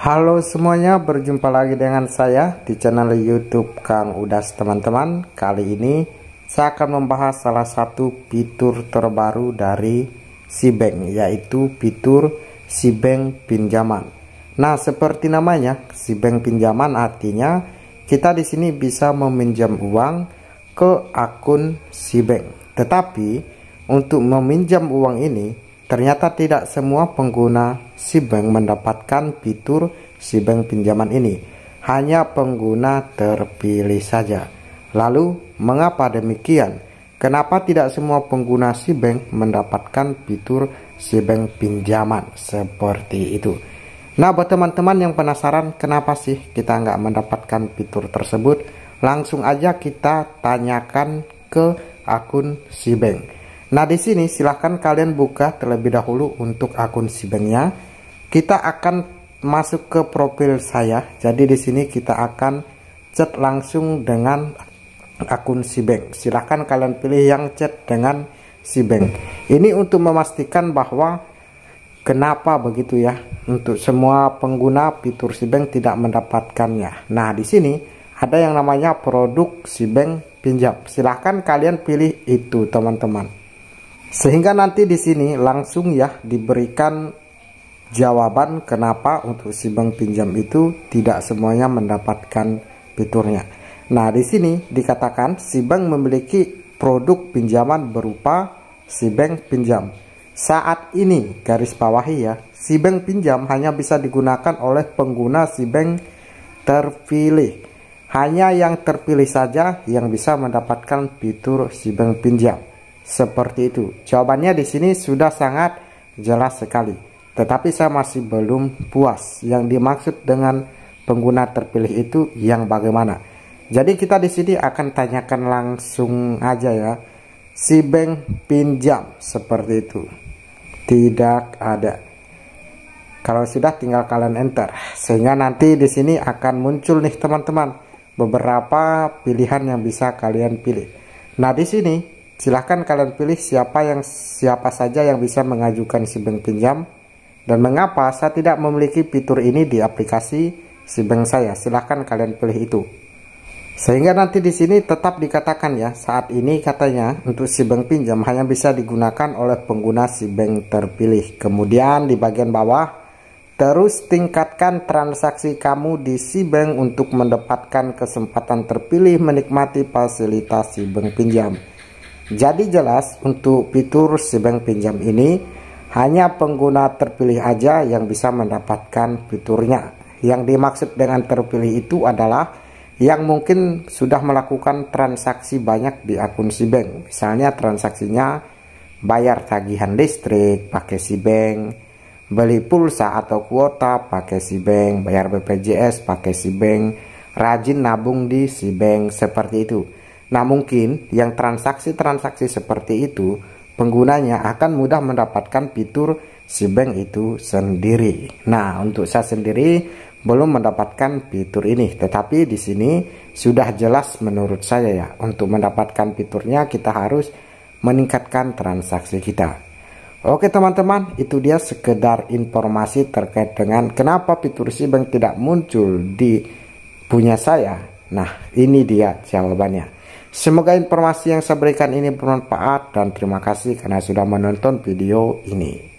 Halo semuanya, berjumpa lagi dengan saya di channel YouTube Kang Udas teman-teman. Kali ini saya akan membahas salah satu fitur terbaru dari Sibank yaitu fitur Sibank pinjaman. Nah, seperti namanya, Sibank pinjaman artinya kita di sini bisa meminjam uang ke akun Sibank. Tetapi untuk meminjam uang ini Ternyata tidak semua pengguna Sibank mendapatkan fitur Sibank pinjaman ini. Hanya pengguna terpilih saja. Lalu, mengapa demikian? Kenapa tidak semua pengguna Sibank mendapatkan fitur Sibank pinjaman seperti itu? Nah, buat teman-teman yang penasaran kenapa sih kita nggak mendapatkan fitur tersebut, langsung aja kita tanyakan ke akun Sibank. Nah di sini silahkan kalian buka terlebih dahulu untuk akun sibengnya. Kita akan masuk ke profil saya. Jadi di sini kita akan chat langsung dengan akun sibeng. Silahkan kalian pilih yang chat dengan sibeng. Ini untuk memastikan bahwa kenapa begitu ya untuk semua pengguna fitur sibeng tidak mendapatkannya. Nah di sini ada yang namanya produk sibeng pinjam. Silahkan kalian pilih itu teman-teman. Sehingga nanti di sini langsung ya diberikan jawaban kenapa untuk si bank pinjam itu tidak semuanya mendapatkan fiturnya. Nah, di sini dikatakan si bank memiliki produk pinjaman berupa si bank pinjam. Saat ini garis bawahi ya, si bank pinjam hanya bisa digunakan oleh pengguna si bank terpilih. Hanya yang terpilih saja yang bisa mendapatkan fitur si bank pinjam seperti itu. Jawabannya di sini sudah sangat jelas sekali. Tetapi saya masih belum puas yang dimaksud dengan pengguna terpilih itu yang bagaimana. Jadi kita di sini akan tanyakan langsung aja ya. Si bank pinjam seperti itu. Tidak ada. Kalau sudah tinggal kalian enter sehingga nanti di sini akan muncul nih teman-teman beberapa pilihan yang bisa kalian pilih. Nah, di sini Silahkan kalian pilih siapa yang siapa saja yang bisa mengajukan bank pinjam dan mengapa saya tidak memiliki fitur ini di aplikasi bank saya. Silahkan kalian pilih itu. Sehingga nanti di sini tetap dikatakan ya, saat ini katanya untuk bank pinjam hanya bisa digunakan oleh pengguna bank terpilih. Kemudian di bagian bawah Terus tingkatkan transaksi kamu di bank untuk mendapatkan kesempatan terpilih menikmati fasilitas bank pinjam. Jadi jelas untuk fitur sebang pinjam ini hanya pengguna terpilih aja yang bisa mendapatkan fiturnya. Yang dimaksud dengan terpilih itu adalah yang mungkin sudah melakukan transaksi banyak di akun si bank. Misalnya transaksinya bayar tagihan listrik pakai si bank, beli pulsa atau kuota pakai si bank, bayar BPJS pakai si bank, rajin nabung di si bank seperti itu. Nah mungkin yang transaksi-transaksi seperti itu penggunanya akan mudah mendapatkan fitur si bank itu sendiri. Nah untuk saya sendiri belum mendapatkan fitur ini tetapi di sini sudah jelas menurut saya ya untuk mendapatkan fiturnya kita harus meningkatkan transaksi kita Oke teman-teman itu dia sekedar informasi terkait dengan kenapa fitur si bank tidak muncul di punya saya Nah, ini dia jawabannya. Semoga informasi yang saya berikan ini bermanfaat dan terima kasih karena sudah menonton video ini.